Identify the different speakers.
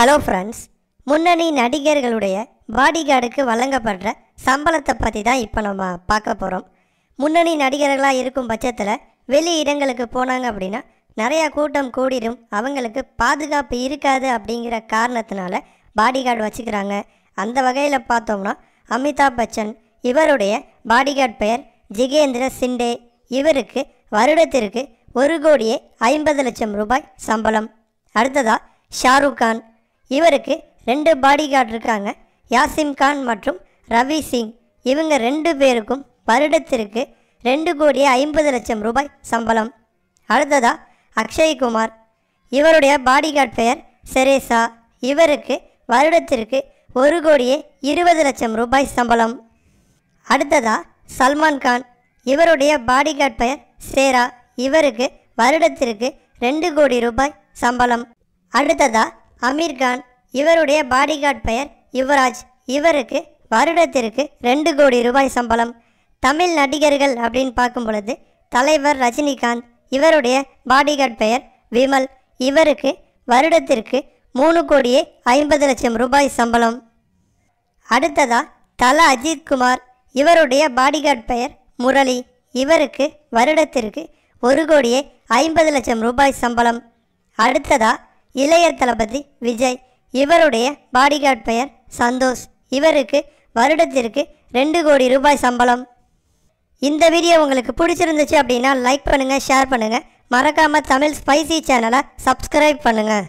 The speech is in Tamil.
Speaker 1: ஹலோ ஃப்ரெண்ட்ஸ் முன்னணி நடிகர்களுடைய பாடிகார்டுக்கு வழங்கப்படுற சம்பளத்தை பற்றி தான் இப்போ நம்ம பார்க்க போகிறோம் முன்னணி நடிகர்களாக இருக்கும் பட்சத்தில் வெளி இடங்களுக்கு போனாங்க அப்படின்னா நிறையா கூட்டம் கூடிடும் அவங்களுக்கு பாதுகாப்பு இருக்காது அப்படிங்கிற காரணத்தினால பாடிகார்டு வச்சுக்கிறாங்க அந்த வகையில் பார்த்தோம்னா அமிதாப் பச்சன் இவருடைய பாடிகார்டு பெயர் ஜிகேந்திர சிண்டே இவருக்கு வருடத்திற்கு ஒரு கோடியே ஐம்பது லட்சம் ரூபாய் சம்பளம் அடுத்ததாக ஷாருக் கான் இவருக்கு ரெண்டு கார்டு இருக்காங்க யாசிம் கான் மற்றும் ரவி சிங் இவங்க ரெண்டு பேருக்கும் வருடத்திற்கு ரெண்டு கோடி ஐம்பது லட்சம் ரூபாய் சம்பளம் அடுத்ததா அக்ஷய்குமார் இவருடைய கார்டு பெயர் செரேசா இவருக்கு வருடத்திற்கு ஒரு கோடியே இருபது லட்சம் ரூபாய் சம்பளம் அடுத்ததா சல்மான் கான் இவருடைய பாடிகார்ட் பெயர் சேரா இவருக்கு வருடத்திற்கு ரெண்டு கோடி ரூபாய் சம்பளம் அடுத்ததா அமீர் கான் இவருடைய பாடிகார்ட் பெயர் யுவராஜ் இவருக்கு வருடத்திற்கு ரெண்டு கோடி ரூபாய் சம்பளம் தமிழ் நடிகர்கள் அப்படின்னு பார்க்கும் பொழுது தலைவர் ரஜினிகாந்த் இவருடைய பாடிகார்ட் பெயர் விமல் இவருக்கு வருடத்திற்கு மூணு கோடியே ஐம்பது லட்சம் ரூபாய் சம்பளம் அடுத்ததா தல அஜித்குமார் இவருடைய பாடிகார்ட் பெயர் முரளி இவருக்கு வருடத்திற்கு ஒரு கோடியே ஐம்பது லட்சம் ரூபாய் சம்பளம் அடுத்ததா இளைய தளபதி விஜய் இவருடைய பாடிகார்ட் பெயர் சந்தோஷ் இவருக்கு வருடத்திற்கு ரெண்டு கோடி ரூபாய் சம்பளம் இந்த வீடியோ உங்களுக்கு பிடிச்சிருந்துச்சு அப்படின்னா லைக் பண்ணுங்கள் ஷேர் பண்ணுங்கள் மறக்காமல் தமிழ் ஸ்பைசி சேனலை சப்ஸ்கிரைப் பண்ணுங்கள்